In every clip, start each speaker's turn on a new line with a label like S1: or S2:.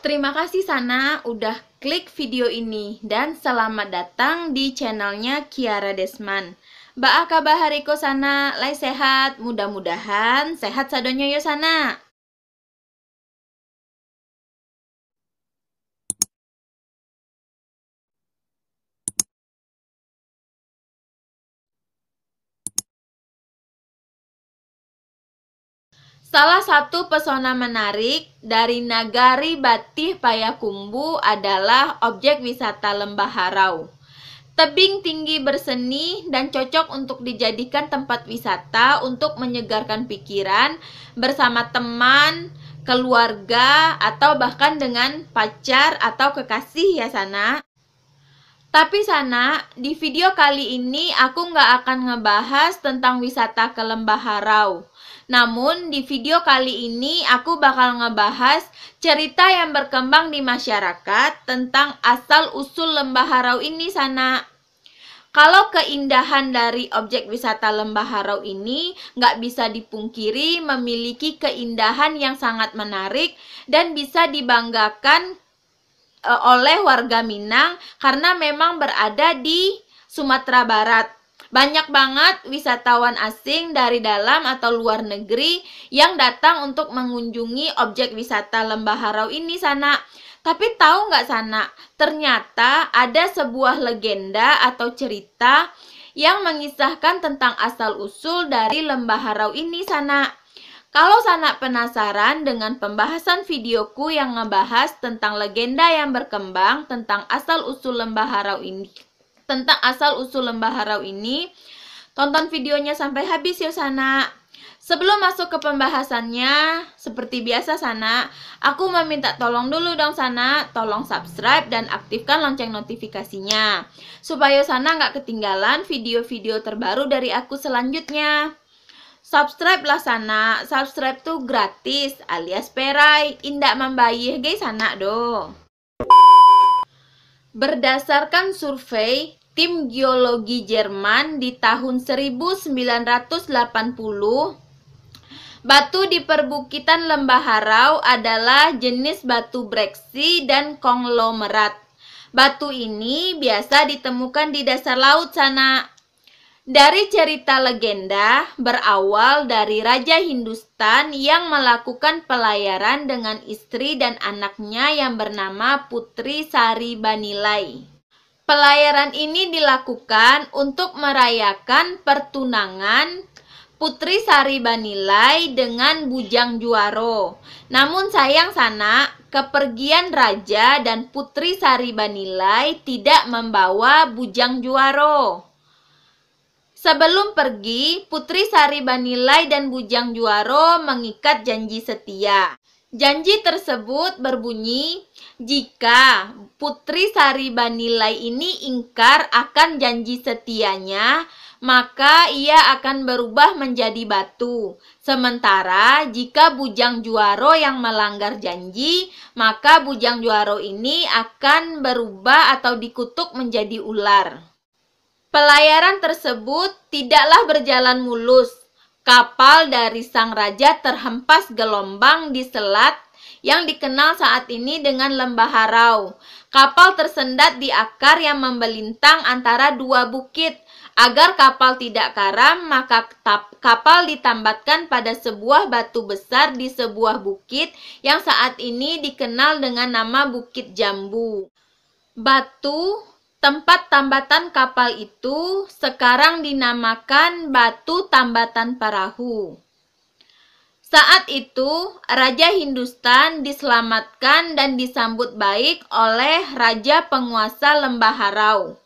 S1: Terima kasih Sana udah klik video ini dan selamat datang di channelnya Kiara Desman. Mbak Sana, lai sehat, mudah-mudahan sehat sadonya yo ya, Sana. Salah satu pesona menarik dari Nagari Batih Payakumbu adalah objek wisata Lembah Harau. Tebing tinggi berseni dan cocok untuk dijadikan tempat wisata untuk menyegarkan pikiran bersama teman, keluarga, atau bahkan dengan pacar atau kekasih ya sana. Tapi sana, di video kali ini aku nggak akan ngebahas tentang wisata ke Lembah Harau. Namun di video kali ini aku bakal ngebahas cerita yang berkembang di masyarakat tentang asal-usul lembah harau ini sana. Kalau keindahan dari objek wisata Lembah Harau ini nggak bisa dipungkiri memiliki keindahan yang sangat menarik dan bisa dibanggakan eh, oleh warga Minang karena memang berada di Sumatera Barat. Banyak banget wisatawan asing dari dalam atau luar negeri yang datang untuk mengunjungi objek wisata Lembah Harau ini sana. Tapi tahu nggak sana, ternyata ada sebuah legenda atau cerita yang mengisahkan tentang asal-usul dari Lembah Harau ini sana. Kalau sana penasaran dengan pembahasan videoku yang ngebahas tentang legenda yang berkembang tentang asal-usul Lembah Harau ini tentang asal-usul lembah harau ini. Tonton videonya sampai habis ya sana. Sebelum masuk ke pembahasannya, seperti biasa sana, aku meminta tolong dulu dong sana, tolong subscribe dan aktifkan lonceng notifikasinya. Supaya sana nggak ketinggalan video-video terbaru dari aku selanjutnya. Subscribe lah sana, subscribe tuh gratis alias perai, indah membayih guys sana do. Berdasarkan survei tim geologi Jerman di tahun 1980 Batu di perbukitan Lembah Harau adalah jenis batu breksi dan konglomerat. Batu ini biasa ditemukan di dasar laut sana. Dari cerita legenda berawal dari Raja Hindustan yang melakukan pelayaran dengan istri dan anaknya yang bernama Putri Sari Banilai. Pelayaran ini dilakukan untuk merayakan pertunangan Putri Sari Banilai dengan Bujang Juaro. Namun sayang sana, kepergian raja dan Putri Sari Banilai tidak membawa Bujang Juaro. Sebelum pergi, Putri Sari Banilai dan Bujang Juaro mengikat janji setia. Janji tersebut berbunyi, jika Putri Sari Banilai ini ingkar akan janji setianya, maka ia akan berubah menjadi batu. Sementara jika Bujang Juaro yang melanggar janji, maka Bujang Juaro ini akan berubah atau dikutuk menjadi ular. Pelayaran tersebut tidaklah berjalan mulus kapal dari sang raja terhempas gelombang di selat yang dikenal saat ini dengan Lembah Harau. Kapal tersendat di akar yang membelintang antara dua bukit. Agar kapal tidak karam, maka kapal ditambatkan pada sebuah batu besar di sebuah bukit yang saat ini dikenal dengan nama Bukit Jambu. Batu Tempat tambatan kapal itu sekarang dinamakan Batu Tambatan Parahu. Saat itu, Raja Hindustan diselamatkan dan disambut baik oleh Raja Penguasa Lembah Harau.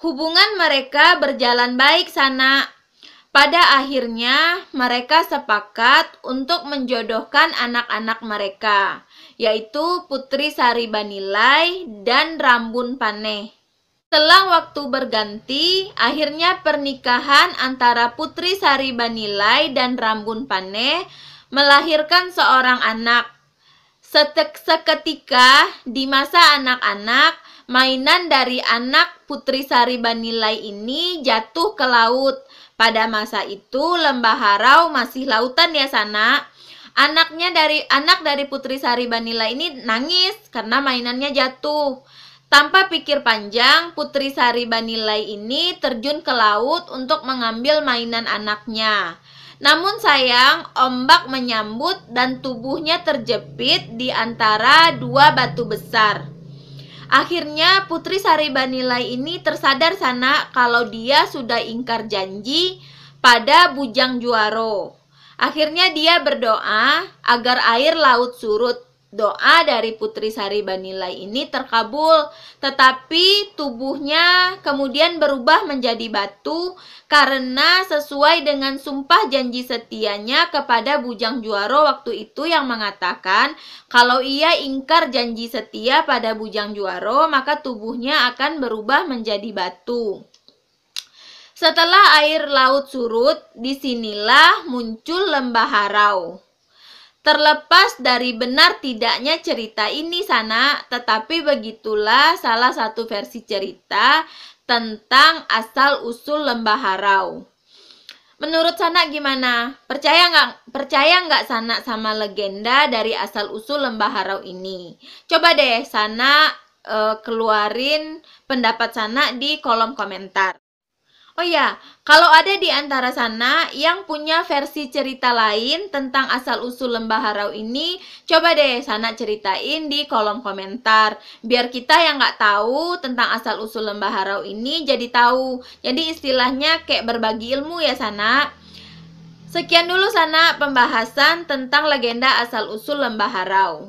S1: Hubungan mereka berjalan baik sana. Pada akhirnya, mereka sepakat untuk menjodohkan anak-anak mereka, yaitu Putri Sari Banilai dan Rambun Paneh. Selang waktu berganti, akhirnya pernikahan antara Putri Sari Banilai dan Rambun Pane melahirkan seorang anak. seketika di masa anak-anak, mainan dari anak Putri Sari Banilai ini jatuh ke laut. Pada masa itu lembah harau masih lautan ya sana. Anaknya dari anak dari Putri Sari Banila ini nangis karena mainannya jatuh. Tanpa pikir panjang, Putri Sari Banilai ini terjun ke laut untuk mengambil mainan anaknya. Namun sayang, ombak menyambut dan tubuhnya terjepit di antara dua batu besar. Akhirnya Putri Sari Banilai ini tersadar sana kalau dia sudah ingkar janji pada Bujang Juaro. Akhirnya dia berdoa agar air laut surut doa dari Putri Sari Banilai ini terkabul, tetapi tubuhnya kemudian berubah menjadi batu karena sesuai dengan sumpah janji setianya kepada Bujang Juaro waktu itu yang mengatakan kalau ia ingkar janji setia pada Bujang Juaro maka tubuhnya akan berubah menjadi batu. Setelah air laut surut, disinilah muncul lembah harau. Terlepas dari benar tidaknya cerita ini sana, tetapi begitulah salah satu versi cerita tentang asal-usul lembah harau. Menurut sana gimana? Percaya nggak? Percaya nggak sana sama legenda dari asal-usul lembah harau ini? Coba deh sana e, keluarin pendapat sana di kolom komentar. Oh ya, kalau ada di antara sana yang punya versi cerita lain tentang asal-usul lembah harau ini, coba deh sana ceritain di kolom komentar. Biar kita yang nggak tahu tentang asal-usul lembah harau ini jadi tahu. Jadi istilahnya kayak berbagi ilmu ya sana. Sekian dulu sana pembahasan tentang legenda asal-usul lembah harau.